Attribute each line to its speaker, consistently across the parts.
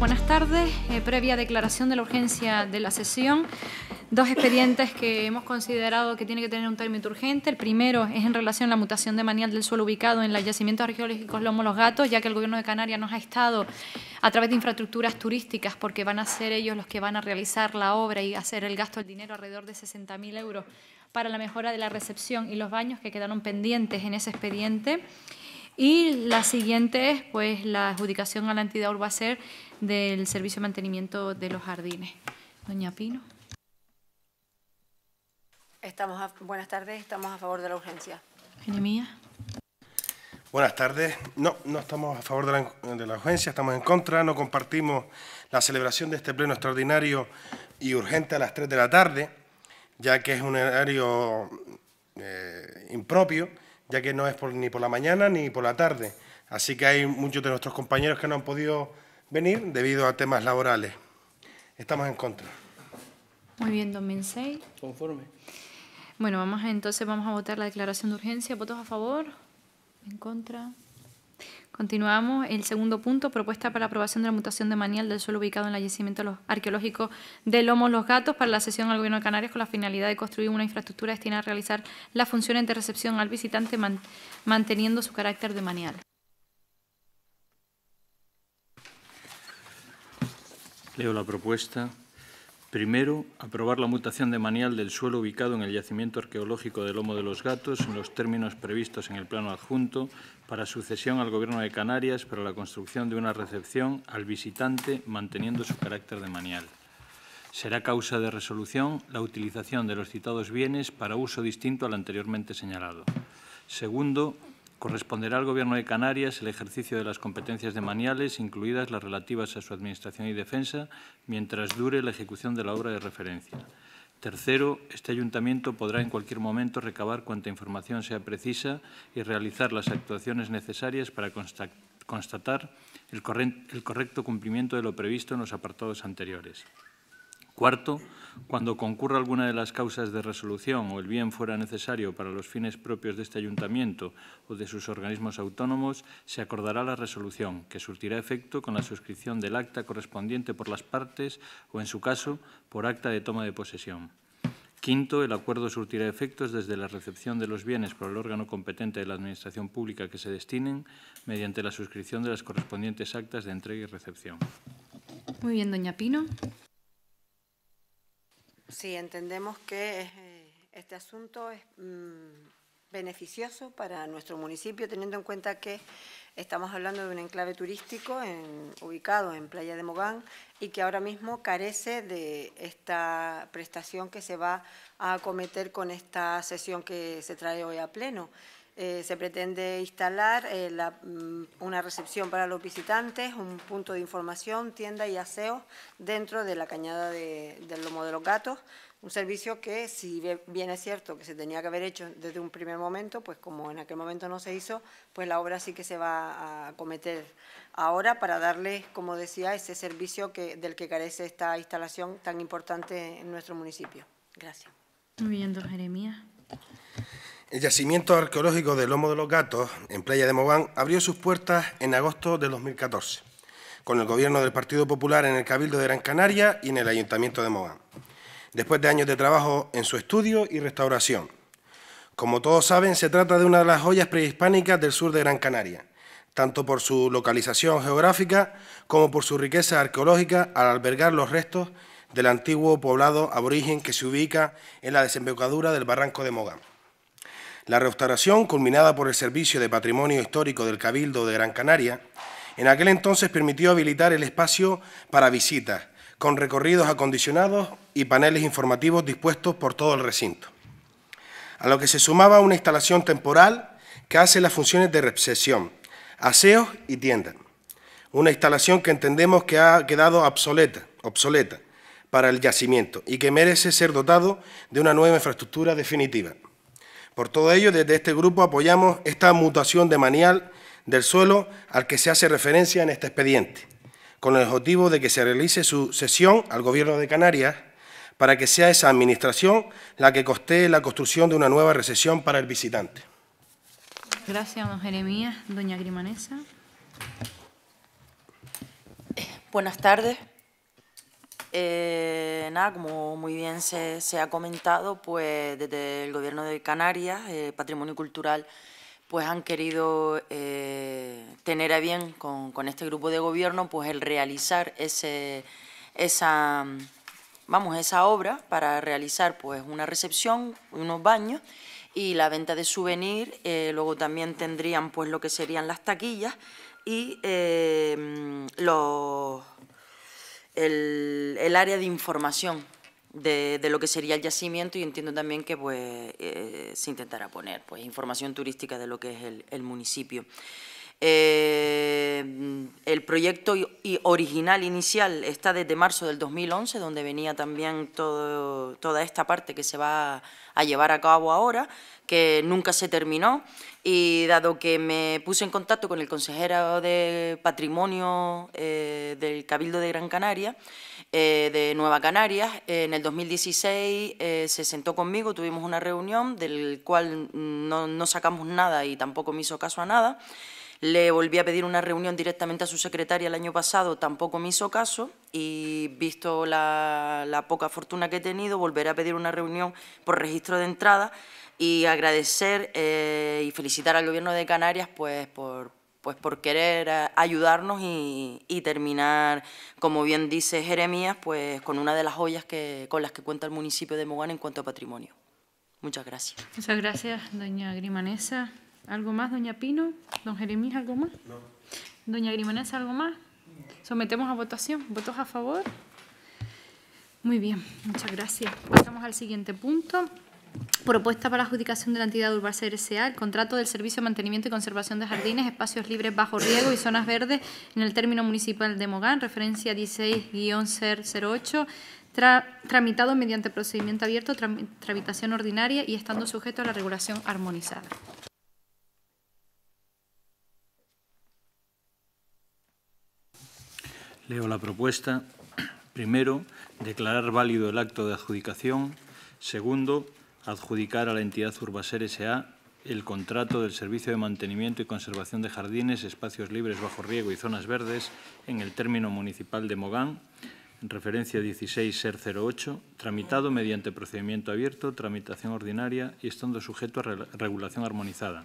Speaker 1: Buenas tardes. Eh, previa declaración de la urgencia de la sesión, dos expedientes que hemos considerado que tiene que tener un término urgente. El primero es en relación a la mutación de manial del suelo ubicado en los yacimientos arqueológicos Lomo Los Gatos, ya que el Gobierno de Canarias nos ha estado a través de infraestructuras turísticas, porque van a ser ellos los que van a realizar la obra y hacer el gasto del dinero alrededor de 60.000 euros para la mejora de la recepción y los baños que quedaron pendientes en ese expediente. Y la siguiente es pues, la adjudicación a la entidad Urbacer del Servicio de Mantenimiento de los Jardines. Doña Pino. Estamos buenas tardes, estamos a favor de la urgencia. mía
Speaker 2: Buenas tardes. No, no estamos a favor de la, urgencia, estamos en contra. No compartimos la celebración de este pleno extraordinario y urgente a las 3 de la tarde, ya que es un horario eh, impropio, ya que no es ni por la mañana ni por la tarde. Así que hay muchos de nuestros compañeros que no han podido venir debido a temas laborales. Estamos en contra.
Speaker 1: Muy bien, don Mensei. Conforme. Bueno, vamos entonces vamos a votar la declaración de urgencia. ¿Votos a favor? ¿En contra? Continuamos. El segundo punto, propuesta para la aprobación de la mutación de manial del suelo ubicado en el yacimiento arqueológico de Lomos Los Gatos para la sesión al Gobierno de Canarias con la finalidad de construir una infraestructura destinada a realizar las funciones de recepción al visitante manteniendo su carácter de manial.
Speaker 3: Leo la propuesta. Primero, aprobar la mutación de manial del suelo ubicado en el yacimiento arqueológico del Lomo de los Gatos en los términos previstos en el plano adjunto para sucesión al Gobierno de Canarias para la construcción de una recepción al visitante manteniendo su carácter de manial. Será causa de resolución la utilización de los citados bienes para uso distinto al anteriormente señalado. Segundo, Corresponderá al Gobierno de Canarias el ejercicio de las competencias de maniales, incluidas las relativas a su administración y defensa, mientras dure la ejecución de la obra de referencia. Tercero, este ayuntamiento podrá en cualquier momento recabar cuanta información sea precisa y realizar las actuaciones necesarias para constatar el correcto cumplimiento de lo previsto en los apartados anteriores. Cuarto, cuando concurra alguna de las causas de resolución o el bien fuera necesario para los fines propios de este ayuntamiento o de sus organismos autónomos, se acordará la resolución, que surtirá efecto con la suscripción del acta correspondiente por las partes o, en su caso, por acta de toma de posesión. Quinto, el acuerdo surtirá efectos desde la recepción de los bienes por el órgano competente de la Administración Pública que se destinen mediante la suscripción de las correspondientes actas de entrega y recepción.
Speaker 1: Muy bien, doña Pino. Sí, entendemos que eh, este asunto es mm, beneficioso para nuestro municipio, teniendo en cuenta que estamos hablando de un enclave turístico ubicado en Playa de Mogán y que ahora mismo carece de esta prestación que se va a acometer con esta sesión que se trae hoy a pleno. Eh, se pretende instalar eh, mm, una recepción para los visitantes, un punto de información, tienda y aseo dentro de la cañada de, del lomo de los gatos. Un servicio que, si bien es cierto que se tenía que haber hecho desde un primer momento, pues como en aquel momento no se hizo, pues la obra sí que se va a acometer ahora para darle, como decía, ese servicio que, del que carece esta instalación tan importante en nuestro municipio. Gracias. Muy bien, don
Speaker 2: Jeremías. El yacimiento arqueológico del Lomo de los Gatos, en Playa de Mogán, abrió sus puertas en agosto de 2014, con el gobierno del Partido Popular en el Cabildo de Gran Canaria y en el Ayuntamiento de Mogán, después de años de trabajo en su estudio y restauración. Como todos saben, se trata de una de las joyas prehispánicas del sur de Gran Canaria, tanto por su localización geográfica como por su riqueza arqueológica al albergar los restos del antiguo poblado aborigen que se ubica en la desembocadura del barranco de Mogán. La restauración, culminada por el Servicio de Patrimonio Histórico del Cabildo de Gran Canaria, en aquel entonces permitió habilitar el espacio para visitas, con recorridos acondicionados y paneles informativos dispuestos por todo el recinto. A lo que se sumaba una instalación temporal que hace las funciones de recepción, aseos y tiendas. Una instalación que entendemos que ha quedado obsoleta, obsoleta para el yacimiento y que merece ser dotado de una nueva infraestructura definitiva. Por todo ello, desde este grupo apoyamos esta mutación de manial del suelo al que se hace referencia en este expediente, con el objetivo de que se realice su cesión al Gobierno de Canarias para que sea esa Administración la que costee la construcción de una nueva recesión para el visitante.
Speaker 4: Gracias, don Jeremías. Doña Grimanesa. Buenas tardes. Eh, nada, como muy bien se, ha comentado, pues desde el Gobierno de Canarias, eh, Patrimonio Cultural, pues han querido eh, tener a bien con, con, este grupo de gobierno pues el realizar ese, esa, vamos, esa obra para realizar pues una recepción, unos baños y la venta de souvenir. luego también tendrían pues lo que serían las taquillas y los el, área de información de, lo que sería el yacimiento y entiendo también que pues, eh, se intentará poner pues, información turística de lo que es el, municipio. Eh, el proyecto original inicial está desde marzo del 2011, donde venía también toda esta parte que se va a llevar a cabo ahora, que nunca se terminó. Y dado que me puse en contacto con el consejero de Patrimonio eh, del Cabildo de Gran Canaria, eh, de Nueva Canarias, en el 2016 eh, se sentó conmigo, tuvimos una reunión del cual no, sacamos nada y tampoco me hizo caso a nada. Le volví a pedir una reunión directamente a su secretaria el año pasado, tampoco me hizo caso y visto la, la, poca fortuna que he tenido, volveré a pedir una reunión por registro de entrada y agradecer eh, y felicitar al gobierno de Canarias pues, por, pues, por querer eh, ayudarnos y, terminar, como bien dice Jeremías, pues con una de las joyas que, con las que cuenta el municipio de Mogán en cuanto a patrimonio. Muchas gracias.
Speaker 1: Muchas gracias, doña Grimanesa. ¿Algo más, doña Pino? ¿Don Jeremías, algo más? No. Doña Grimanesa, ¿algo más? Sometemos a votación. ¿Votos a favor? Muy bien, muchas gracias. Pasamos al siguiente punto. Propuesta para la adjudicación de la entidad urbana Urbacer contrato del Servicio de Mantenimiento y Conservación de Jardines, Espacios Libres Bajo Riego y Zonas Verdes en el término municipal de Mogán, referencia 16 08 tramitado mediante procedimiento abierto, tramitación ordinaria y estando sujeto a la regulación armonizada.
Speaker 3: Leo la propuesta. Primero, declarar válido el acto de adjudicación. Segundo, adjudicar a la entidad Urbaser S.A. el contrato del servicio de mantenimiento y conservación de jardines, espacios libres bajo riego y zonas verdes en el término municipal de Mogán, en referencia 16 08, tramitado mediante procedimiento abierto, tramitación ordinaria y estando sujeto a regulación armonizada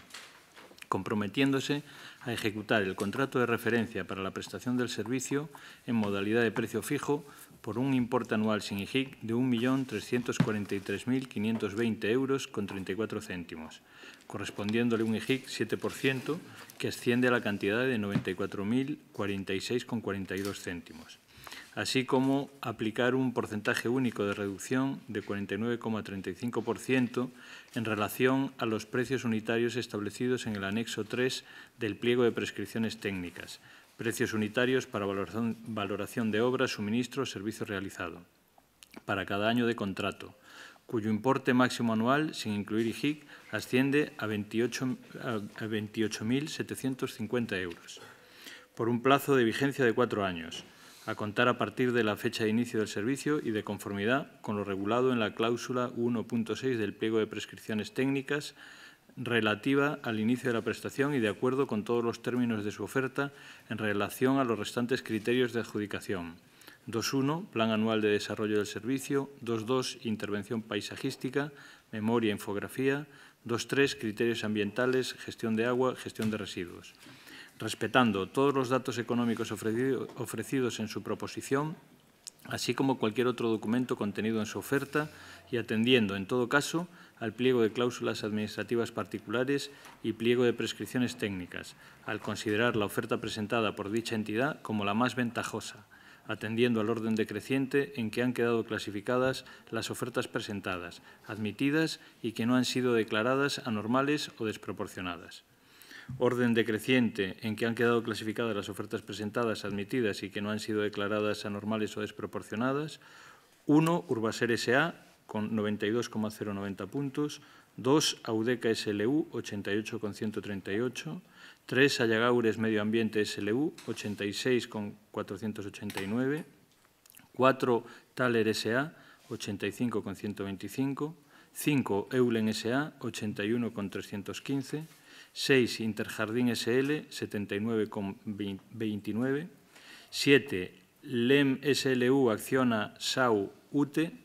Speaker 3: comprometiéndose a ejecutar el contrato de referencia para la prestación del servicio en modalidad de precio fijo por un importe anual sin IGIC de 1.343.520 euros con 34 céntimos, correspondiéndole un IGIC 7% que asciende a la cantidad de 94.046,42 céntimos, así como aplicar un porcentaje único de reducción de 49,35% en relación a los precios unitarios establecidos en el anexo 3 del pliego de prescripciones técnicas, precios unitarios para valoración, de obras, suministros, servicio realizado, para cada año de contrato, cuyo importe máximo anual, sin incluir IGIC, asciende a 28.750 euros, por un plazo de vigencia de cuatro años, a contar a partir de la fecha de inicio del servicio y de conformidad con lo regulado en la cláusula 1.6 del pliego de prescripciones técnicas relativa al inicio de la prestación y de acuerdo con todos los términos de su oferta en relación a los restantes criterios de adjudicación. 2.1, Plan Anual de Desarrollo del Servicio. 2.2, Intervención Paisajística, Memoria e Infografía. 2.3, Criterios Ambientales, Gestión de Agua, Gestión de Residuos. Respetando todos los datos económicos ofrecidos en su proposición, así como cualquier otro documento contenido en su oferta y atendiendo, en todo caso, al pliego de cláusulas administrativas particulares y pliego de prescripciones técnicas, al considerar la oferta presentada por dicha entidad como la más ventajosa, atendiendo al orden decreciente en que han quedado clasificadas las ofertas presentadas, admitidas y que no han sido declaradas anormales o desproporcionadas orden decreciente en que han quedado clasificadas las ofertas presentadas, admitidas y que no han sido declaradas anormales o desproporcionadas. 1. Urbaser S.A con 92,090 puntos, 2 Audeca SLU 88,138, 3 Ayagaures Medio Ambiente SLU 86,489, 4 Taler SA 85,125, 5 Eulen SA 81,315, 6 Interjardín SL 79,29, 7 LEM SLU Acciona SAU UTE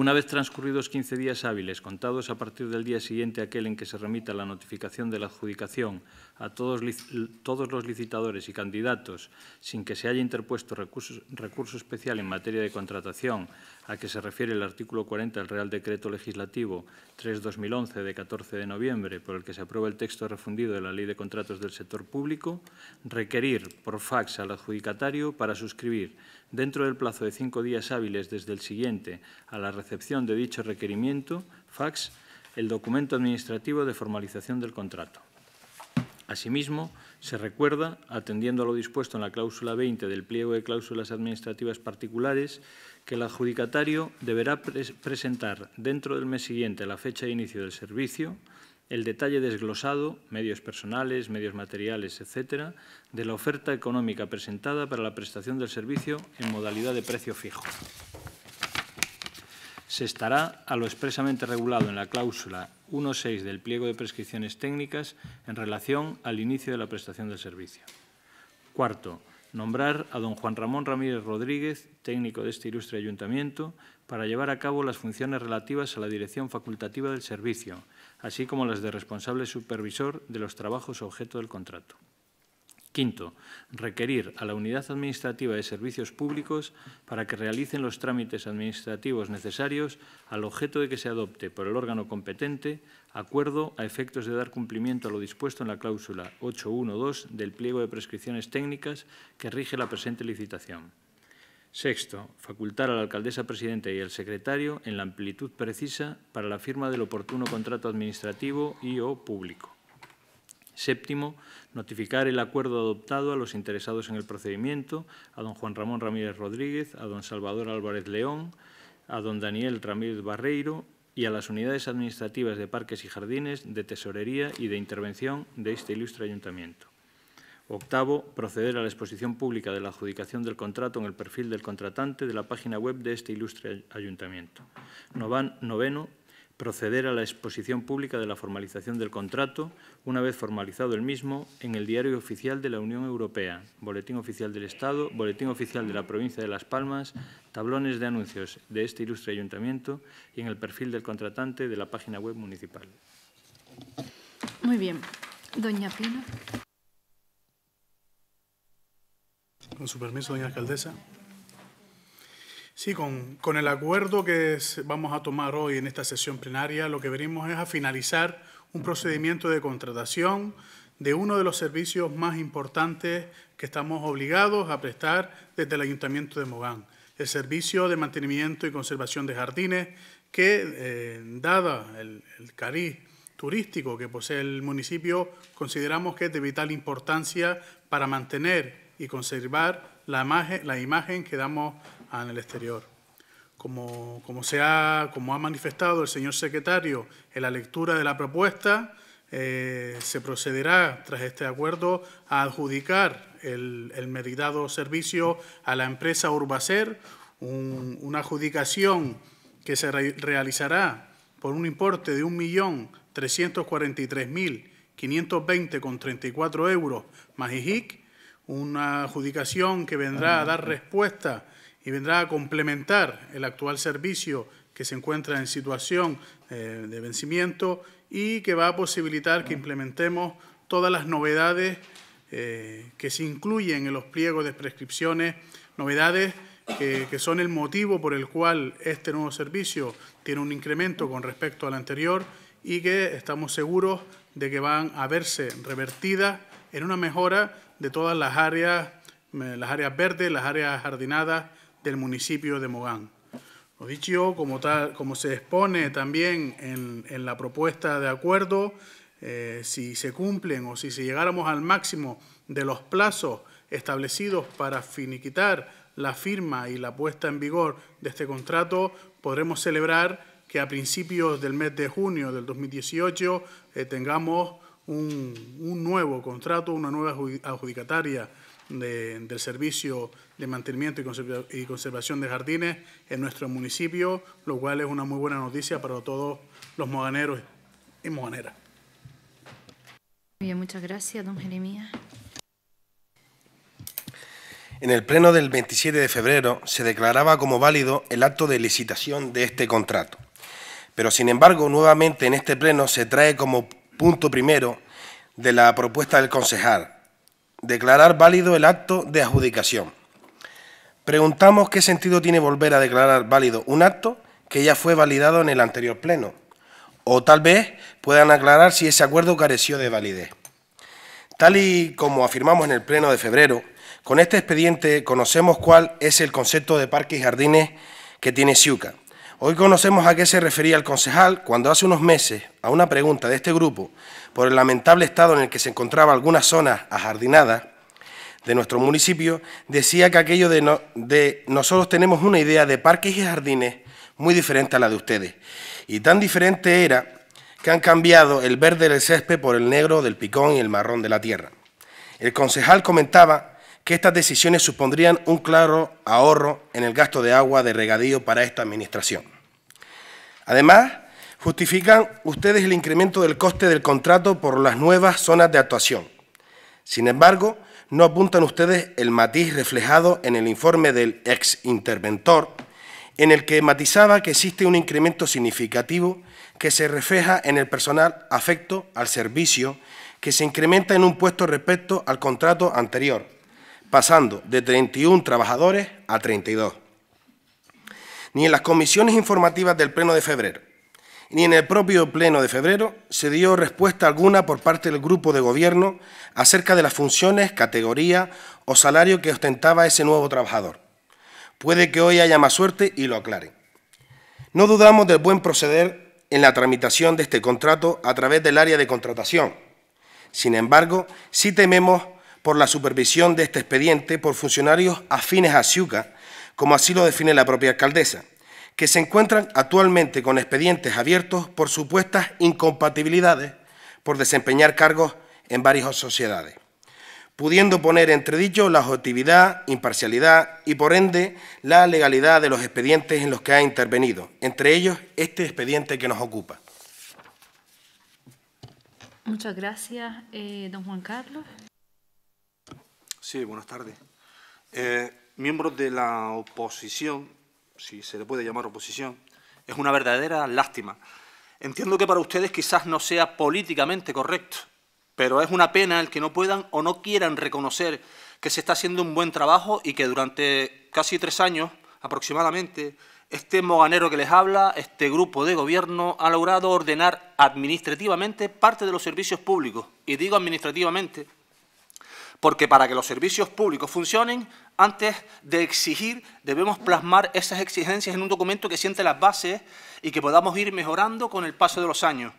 Speaker 3: Una vez transcurridos 15 días hábiles, contados a partir del día siguiente aquel en que se remita la notificación de la adjudicación a todos, los licitadores y candidatos, sin que se haya interpuesto recurso, recurso especial en materia de contratación a que se refiere el artículo 40 del Real Decreto Legislativo 3-2011 de 14 de noviembre, por el que se aprueba el texto refundido de la Ley de Contratos del Sector Público, requerir por fax al adjudicatario para suscribir dentro del plazo de cinco días hábiles desde el siguiente a la recepción de dicho requerimiento, fax, el documento administrativo de formalización del contrato. Asimismo, se recuerda, atendiendo a lo dispuesto en la cláusula 20 del pliego de cláusulas administrativas particulares, que el adjudicatario deberá presentar dentro del mes siguiente a la fecha de inicio del servicio el detalle desglosado, medios personales, medios materiales, etcétera, de la oferta económica presentada para la prestación del servicio en modalidad de precio fijo se estará a lo expresamente regulado en la cláusula 1.6 del pliego de prescripciones técnicas en relación al inicio de la prestación del servicio. Cuarto, nombrar a don Juan Ramón Ramírez Rodríguez, técnico de este ilustre ayuntamiento, para llevar a cabo las funciones relativas a la dirección facultativa del servicio, así como las de responsable supervisor de los trabajos objeto del contrato. Quinto, requerir a la Unidad Administrativa de Servicios Públicos para que realicen los trámites administrativos necesarios al objeto de que se adopte por el órgano competente acuerdo a efectos de dar cumplimiento a lo dispuesto en la cláusula 812 del pliego de prescripciones técnicas que rige la presente licitación. Sexto, facultar a la alcaldesa presidenta y al secretario en la amplitud precisa para la firma del oportuno contrato administrativo y o público. Séptimo, notificar el acuerdo adoptado a los interesados en el procedimiento, a don Juan Ramón Ramírez Rodríguez, a don Salvador Álvarez León, a don Daniel Ramírez Barreiro y a las unidades administrativas de parques y jardines, de tesorería y de intervención de este ilustre ayuntamiento. Octavo, proceder a la exposición pública de la adjudicación del contrato en el perfil del contratante de la página web de este ilustre ayuntamiento. Noveno, proceder a la exposición pública de la formalización del contrato, una vez formalizado el mismo, en el Diario Oficial de la Unión Europea, Boletín Oficial del Estado, Boletín Oficial de la Provincia de Las Palmas, tablones de anuncios de este ilustre ayuntamiento y en el perfil del contratante de la página web
Speaker 5: municipal.
Speaker 1: Muy bien. Doña Pina.
Speaker 5: Con su permiso, doña alcaldesa. Sí, con, el acuerdo que vamos a tomar hoy en esta sesión plenaria, lo que venimos es a finalizar un procedimiento de contratación de uno de los servicios más importantes que estamos obligados a prestar desde el Ayuntamiento de Mogán, el servicio de mantenimiento y conservación de jardines, que, eh, dada el, cariz turístico que posee el municipio, consideramos que es de vital importancia para mantener y conservar la la imagen que damos en el exterior. Como, como, se ha, como ha manifestado el señor secretario en la lectura de la propuesta, eh, se procederá, tras este acuerdo, a adjudicar el, el meditado servicio a la empresa Urbacer, una adjudicación que se realizará por un importe de 1.343.520,34 euros más IJIC, una adjudicación que vendrá a dar respuesta y vendrá a complementar el actual servicio que se encuentra en situación eh, de vencimiento y que va a posibilitar que implementemos todas las novedades eh, que se incluyen en los pliegos de prescripciones, novedades que, que, son el motivo por el cual este nuevo servicio tiene un incremento con respecto al anterior y que estamos seguros de que van a verse revertidas en una mejora de todas las áreas, eh, las áreas verdes, las áreas jardinadas del municipio de Mogán. Lo dicho, como, tal, como se expone también en, la propuesta de acuerdo, eh, si se cumplen o si llegáramos al máximo de los plazos establecidos para finiquitar la firma y la puesta en vigor de este contrato, podremos celebrar que a principios del mes de junio del 2018 eh, tengamos un, un nuevo contrato, una nueva adjudicataria del Servicio de Mantenimiento y Conservación de Jardines en nuestro municipio, lo cual es una muy buena noticia para todos los moganeros y moganeras.
Speaker 1: Bien, muchas gracias, don Jeremías.
Speaker 2: En el pleno del 27 de febrero se declaraba como válido el acto de licitación de este contrato. Pero, sin embargo, nuevamente en este pleno se trae como punto primero de la propuesta del concejal, Declarar válido el acto de adjudicación. Preguntamos qué sentido tiene volver a declarar válido un acto que ya fue validado en el anterior pleno. O tal vez puedan aclarar si ese acuerdo careció de validez. Tal y como afirmamos en el pleno de febrero, con este expediente conocemos cuál es el concepto de parques y jardines que tiene Siuca Hoy conocemos a qué se refería el concejal cuando hace unos meses, a una pregunta de este grupo, por el lamentable estado en el que se encontraba algunas zonas ajardinadas de nuestro municipio, decía que aquello de, de nosotros tenemos una idea de parques y jardines muy diferente a la de ustedes. Y tan diferente era que han cambiado el verde del césped por el negro del picón y el marrón de la tierra. El concejal comentaba que estas decisiones supondrían un claro ahorro en el gasto de agua de regadío para esta administración. Además, justifican ustedes el incremento del coste del contrato por las nuevas zonas de actuación. Sin embargo, no apuntan ustedes el matiz reflejado en el informe del ex interventor, en el que matizaba que existe un incremento significativo que se refleja en el personal afecto al servicio, que se incrementa en un puesto respecto al contrato anterior, pasando de 31 trabajadores a 32. Ni en las comisiones informativas del Pleno de febrero, ni en el propio Pleno de febrero se dio respuesta alguna por parte del Grupo de Gobierno acerca de las funciones, categoría o salario que ostentaba ese nuevo trabajador. Puede que hoy haya más suerte y lo aclaren. No dudamos del buen proceder en la tramitación de este contrato a través del área de contratación. Sin embargo, sí tememos por la supervisión de este expediente por funcionarios afines a Ciuca, como así lo define la propia alcaldesa, que se encuentran actualmente con expedientes abiertos por supuestas incompatibilidades por desempeñar cargos en varias sociedades, pudiendo poner entre entredicho la objetividad, imparcialidad y, por ende, la legalidad de los expedientes en los que ha intervenido, entre ellos este expediente que nos ocupa.
Speaker 1: Muchas gracias, eh, don Juan Carlos.
Speaker 6: Sí, buenas tardes. Eh, miembros de la oposición, si se le puede llamar oposición, es una verdadera lástima. Entiendo que para ustedes quizás no sea políticamente correcto, pero es una pena el que no puedan o no quieran reconocer que se está haciendo un buen trabajo y que durante casi tres años aproximadamente este moganero que les habla, este grupo de gobierno, ha logrado ordenar administrativamente parte de los servicios públicos. Y digo administrativamente porque para que los servicios públicos funcionen, antes de exigir, debemos plasmar esas exigencias en un documento que siente las bases y que podamos ir mejorando con el paso de los años,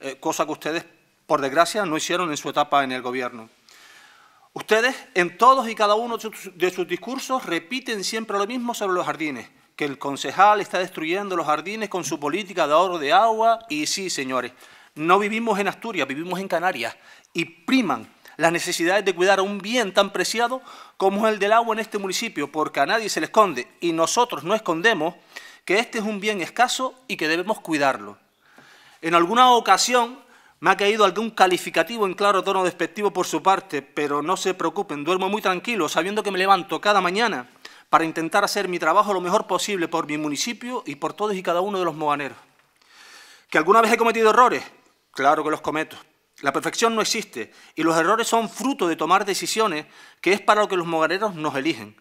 Speaker 6: eh, cosa que ustedes, por desgracia, no hicieron en su etapa en el Gobierno. Ustedes, en todos y cada uno de sus discursos, repiten siempre lo mismo sobre los jardines, que el concejal está destruyendo los jardines con su política de ahorro de agua, y sí, señores, no vivimos en Asturias, vivimos en Canarias, y priman las necesidades de cuidar un bien tan preciado como el del agua en este municipio, porque a nadie se le esconde y nosotros no escondemos que este es un bien escaso y que debemos cuidarlo. En alguna ocasión me ha caído algún calificativo en claro tono despectivo por su parte, pero no se preocupen, duermo muy tranquilo sabiendo que me levanto cada mañana para intentar hacer mi trabajo lo mejor posible por mi municipio y por todos y cada uno de los mobaneros. ¿Que alguna vez he cometido errores? Claro que los cometo, la perfección no existe y los errores son fruto de tomar decisiones que es para lo que los mogareros nos eligen.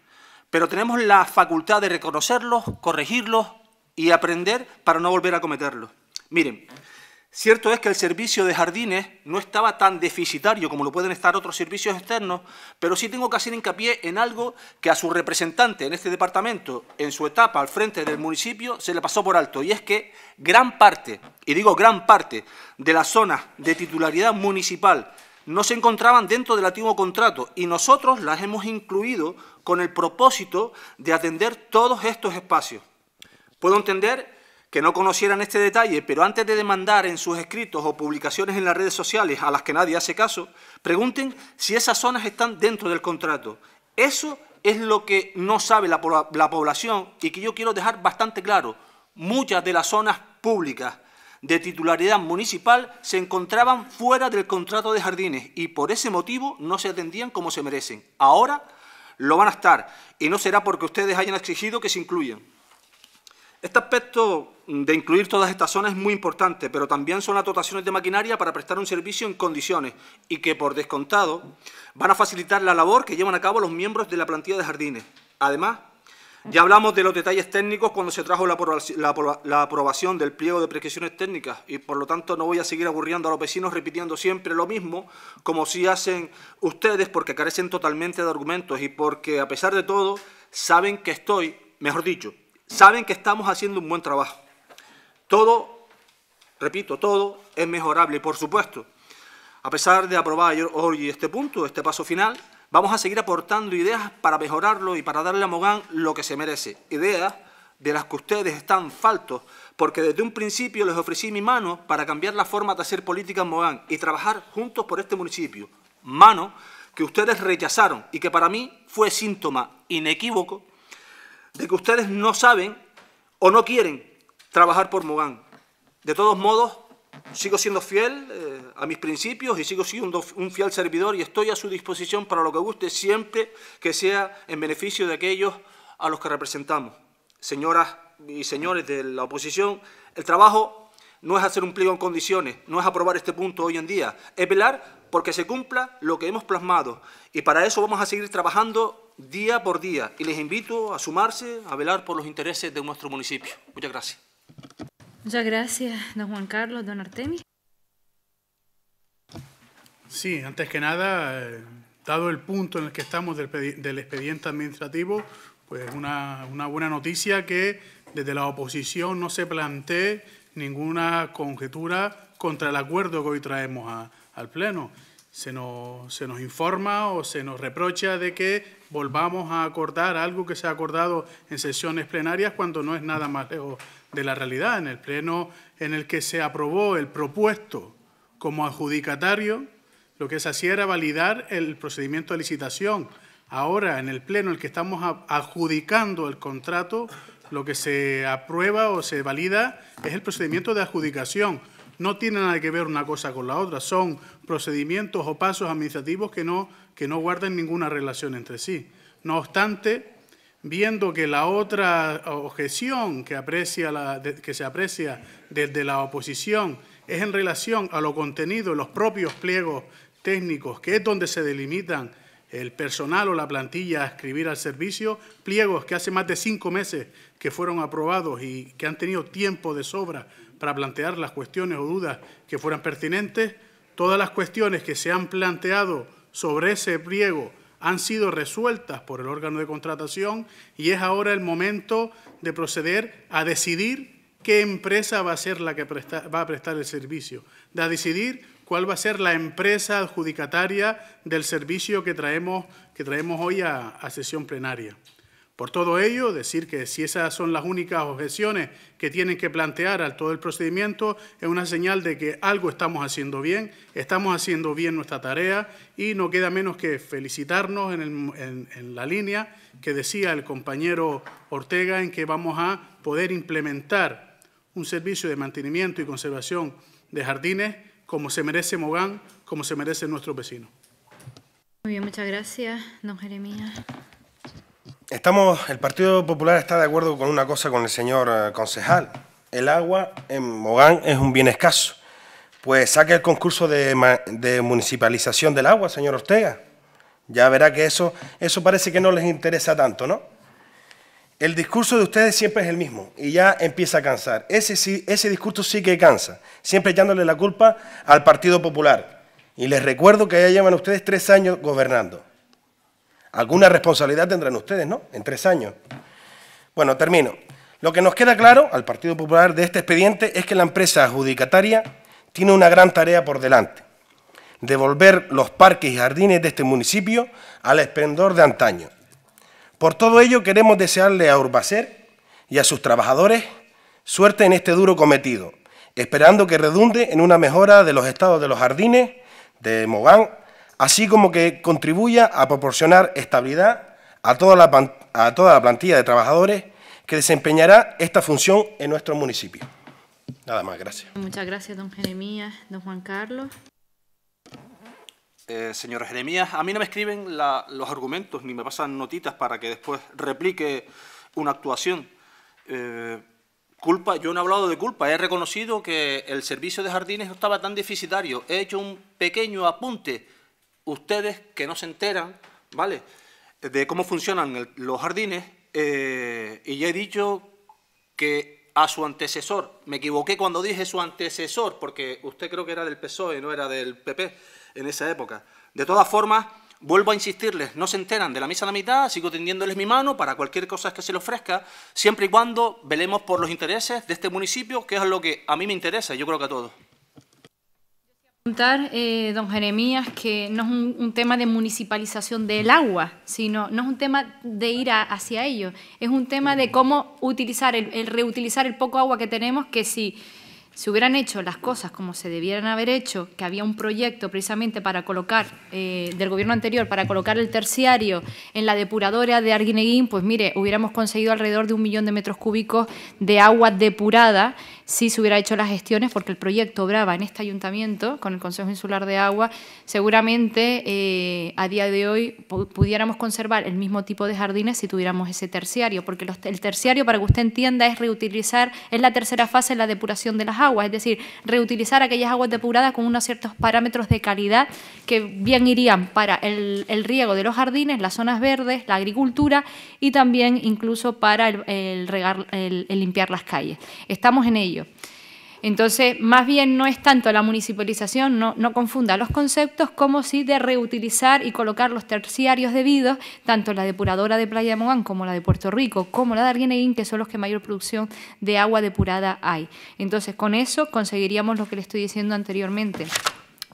Speaker 6: Pero tenemos la facultad de reconocerlos, corregirlos y aprender para no volver a cometerlos. Miren, Cierto es que el servicio de jardines no estaba tan deficitario como lo pueden estar otros servicios externos, pero sí tengo que hacer hincapié en algo que a su representante en este departamento, en su etapa al frente del municipio, se le pasó por alto, y es que gran parte, y digo gran parte, de las zonas de titularidad municipal no se encontraban dentro del antiguo contrato y nosotros las hemos incluido con el propósito de atender todos estos espacios. Puedo entender que no conocieran este detalle, pero antes de demandar en sus escritos o publicaciones en las redes sociales a las que nadie hace caso, pregunten si esas zonas están dentro del contrato. Eso es lo que no sabe la, población y que yo quiero dejar bastante claro. Muchas de las zonas públicas de titularidad municipal se encontraban fuera del contrato de jardines y por ese motivo no se atendían como se merecen. Ahora lo van a estar y no será porque ustedes hayan exigido que se incluyan. Este aspecto de incluir todas estas zonas es muy importante, pero también son las dotaciones de maquinaria para prestar un servicio en condiciones y que, por descontado, van a facilitar la labor que llevan a cabo los miembros de la plantilla de jardines. Además, ya hablamos de los detalles técnicos cuando se trajo la, aprobación del pliego de prescripciones técnicas y por lo tanto no voy a seguir aburriendo a los vecinos repitiendo siempre lo mismo como si hacen ustedes porque carecen totalmente de argumentos y porque a pesar de todo saben que estoy, mejor dicho, saben que estamos haciendo un buen trabajo. Todo, repito, todo es mejorable. por supuesto, a pesar de aprobar hoy este punto, este paso final, vamos a seguir aportando ideas para mejorarlo y para darle a Mogán lo que se merece. Ideas de las que ustedes están faltos, porque desde un principio les ofrecí mi mano para cambiar la forma de hacer política en Mogán y trabajar juntos por este municipio. Mano que ustedes rechazaron y que para mí fue síntoma inequívoco de que ustedes no saben o no quieren trabajar por Mogán. De todos modos, sigo siendo fiel eh, a mis principios y sigo siendo un fiel servidor y estoy a su disposición para lo que guste, siempre que sea en beneficio de aquellos a los que representamos. Señoras y señores de la oposición, el trabajo no es hacer un pliego en condiciones, no es aprobar este punto hoy en día, es velar porque se cumpla lo que hemos plasmado y para eso vamos a seguir trabajando día por día y les invito a sumarse a velar por los
Speaker 5: intereses de nuestro municipio. Muchas gracias.
Speaker 1: Muchas gracias, don Juan Carlos, don Artemis.
Speaker 5: Sí, antes que nada, eh, dado el punto en el que estamos del, expediente administrativo, pues una, una buena noticia que desde la oposición no se plantee ninguna conjetura contra el acuerdo que hoy traemos al Pleno. Se se nos informa o se nos reprocha de que volvamos a acordar algo que se ha acordado en sesiones plenarias cuando no es nada más de la realidad. En el pleno en el que se aprobó el propuesto como adjudicatario, lo que se hacía era validar el procedimiento de licitación. Ahora, en el pleno en el que estamos adjudicando el contrato, lo que se aprueba o se valida es el procedimiento de adjudicación no tiene nada que ver una cosa con la otra, son procedimientos o pasos administrativos que no, que no guardan ninguna relación entre sí. No obstante, viendo que la otra objeción que, aprecia que se aprecia desde la oposición es en relación a lo contenido en los propios pliegos técnicos, que es donde se delimitan el personal o la plantilla a escribir al servicio, pliegos que hace más de cinco meses que fueron aprobados y que han tenido tiempo de sobra para plantear las cuestiones o dudas que fueran pertinentes. Todas las cuestiones que se han planteado sobre ese pliego han sido resueltas por el órgano de contratación y es ahora el momento de proceder a decidir qué empresa va a ser la que va a prestar el servicio, de decidir cuál va a ser la empresa adjudicataria del servicio que traemos, que traemos hoy a sesión plenaria. Por todo ello, decir que si esas son las únicas objeciones que tienen que plantear al todo el procedimiento es una señal de que algo estamos haciendo bien, estamos haciendo bien nuestra tarea y no queda menos que felicitarnos en, la línea que decía el compañero Ortega en que vamos a poder implementar un servicio de mantenimiento y conservación de jardines como se merece Mogán, como se merece nuestro vecino.
Speaker 1: Muy bien, muchas gracias, don Jeremías
Speaker 5: estamos, el Partido Popular está de acuerdo con una
Speaker 2: cosa con el señor eh, concejal. El agua en Mogán es un bien escaso. Pues saque el concurso de, municipalización del agua, señor Ortega. Ya verá que eso, eso parece que no les interesa tanto, ¿no? El discurso de ustedes siempre es el mismo y ya empieza a cansar. Ese, sí, ese discurso sí que cansa, siempre echándole la culpa al Partido Popular. Y les recuerdo que ya llevan ustedes tres años gobernando. Alguna responsabilidad tendrán ustedes, ¿no? En tres años. Bueno, termino. Lo que nos queda claro al Partido Popular de este expediente es que la empresa adjudicataria tiene una gran tarea por delante. Devolver los parques y jardines de este municipio al esplendor de antaño. Por todo ello queremos desearle a Urbacer y a sus trabajadores suerte en este duro cometido, esperando que redunde en una mejora de los estados de los jardines de Mogán así como que contribuya a proporcionar estabilidad a toda la, a toda la plantilla de trabajadores que desempeñará esta función en nuestro municipio. Nada más, gracias.
Speaker 1: Muchas gracias, don Jeremías, don Juan Carlos.
Speaker 6: Eh, señor Jeremías, a mí no me escriben los argumentos ni me pasan notitas para que después replique una actuación. Eh, culpa, yo no he hablado de culpa, he reconocido que el servicio de jardines no estaba tan deficitario. He hecho un pequeño apunte ustedes que no se enteran, ¿vale? De cómo funcionan los jardines. Eh, y ya he dicho que a su antecesor, me equivoqué cuando dije su antecesor, porque usted creo que era del PSOE, no era del PP en esa época. De todas formas, vuelvo a insistirles, no se enteran de la misa a la mitad, sigo tendiéndoles mi mano para cualquier cosa que se le ofrezca, siempre y cuando velemos por los intereses de este municipio, que es lo que a mí me interesa, yo creo que a todos
Speaker 1: preguntar, eh, don Jeremías, que no es un, tema de municipalización del agua, sino no es un tema de ir hacia ello, es un tema de cómo utilizar, el, reutilizar el poco agua que tenemos, que si se hubieran hecho las cosas como se debieran haber hecho, que había un proyecto precisamente para colocar, eh, del gobierno anterior, para colocar el terciario en la depuradora de Arguineguín, pues mire, hubiéramos conseguido alrededor de un millón de metros cúbicos de agua depurada si se hubiera hecho las gestiones, porque el proyecto obraba en este ayuntamiento, con el Consejo Insular de Agua, seguramente eh, a día de hoy pudiéramos conservar el mismo tipo de jardines si tuviéramos ese terciario, porque el terciario, para que usted entienda, es reutilizar, es la tercera fase en la depuración de las aguas, es decir, reutilizar aquellas aguas depuradas con unos ciertos parámetros de calidad que bien irían para el, riego de los jardines, las zonas verdes, la agricultura y también incluso para el regar, el limpiar las calles. Estamos en ello. Entonces, más bien no es tanto la municipalización, no, confunda los conceptos, como si de reutilizar y colocar los terciarios debidos, tanto la depuradora de Playa de Mogán como la de Puerto Rico, como la de Arguineguín, que son los que mayor producción de agua depurada hay. Entonces, con eso conseguiríamos lo que le estoy diciendo anteriormente.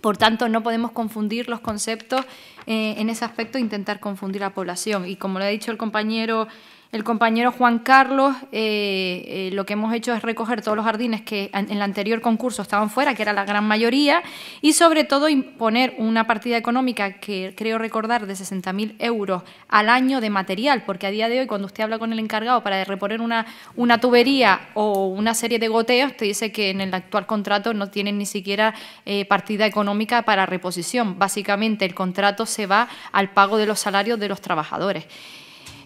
Speaker 1: Por tanto, no podemos confundir los conceptos eh, en ese aspecto, e intentar confundir a la población. Y como lo ha dicho el compañero el compañero Juan Carlos, eh, eh, lo que hemos hecho es recoger todos los jardines que en el anterior concurso estaban fuera, que era la gran mayoría, y sobre todo imponer una partida económica que creo recordar de 60.000 euros al año de material, porque a día de hoy cuando usted habla con el encargado para reponer una, una tubería o una serie de goteos, te dice que en el actual contrato no tienen ni siquiera eh, partida económica para reposición. Básicamente el contrato se va al pago de los salarios de los trabajadores.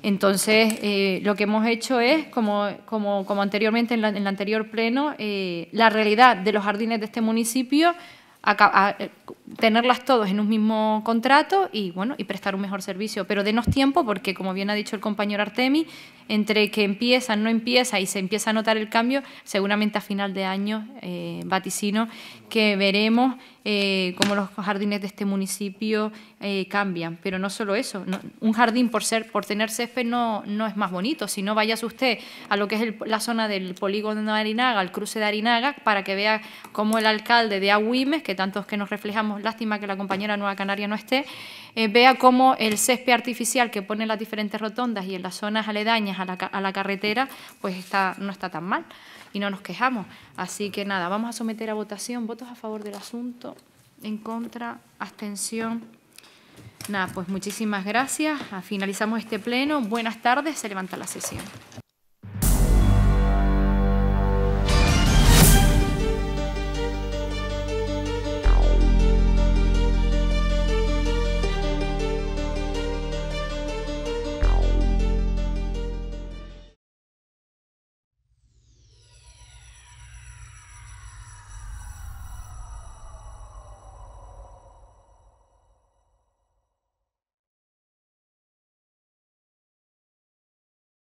Speaker 1: Entonces, eh, lo que hemos hecho es, como, anteriormente en, el anterior pleno, eh, la realidad de los jardines de este municipio, eh, tenerlas todos en un mismo contrato y, bueno, y prestar un mejor servicio. Pero denos tiempo porque, como bien ha dicho el compañero Artemi, entre que empieza, no empieza y se empieza a notar el cambio, seguramente a final de año eh, vaticino que veremos eh, cómo los jardines de este municipio eh, cambian. Pero no solo eso, un jardín por, ser, por tener césped no, no es más bonito, si no vayas usted a lo que es la zona del polígono de Arinaga, al cruce de Arinaga, para que vea cómo el alcalde de Agüimes, que tantos que nos reflejamos, lástima que la compañera Nueva Canaria no esté, eh, vea cómo el césped artificial que pone las diferentes rotondas y en las zonas aledañas a la, a la carretera, pues está, no está tan mal y no nos quejamos. Así que nada, vamos a someter a votación votos a favor del asunto, en contra, abstención. Nada, pues muchísimas gracias. Finalizamos este pleno. Buenas tardes. Se levanta la sesión.